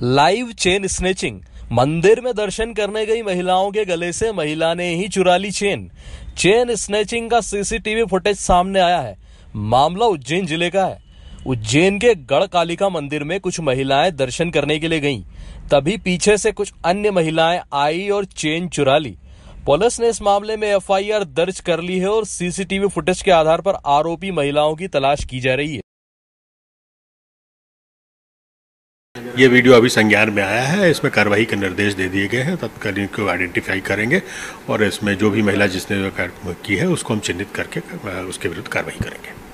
live chain snatching मंदिर में दर्शन करने गई महिलाओं के गले से महिला ने ही चुरा ली चेन चेन स्नेचिंग का सीसीटीवी फुटेज सामने आया है मामला उज्जैन जिले का है उज्जैन के गढ़ कालिका मंदिर में कुछ महिलाएं दर्शन करने के लिए गईं तभी पीछे से कुछ अन्य महिलाएं आई और चेन चुरा ली पुलिस ने इस मामले में एफआईआर दर्ज कर ली है और सीसीटीवी फुटेज के आधार पर आरोपी महिलाओं की तलाश की जा रही है ये वीडियो अभी संज्ञान में आया है इसमें कार्रवाई के निर्देश दे दिए गए हैं तत्कालीन को आइडेंटिफाई करेंगे और इसमें जो भी महिला जिसने की है उसको हम चिन्हित करके उसके विरुद्ध कार्रवाई करेंगे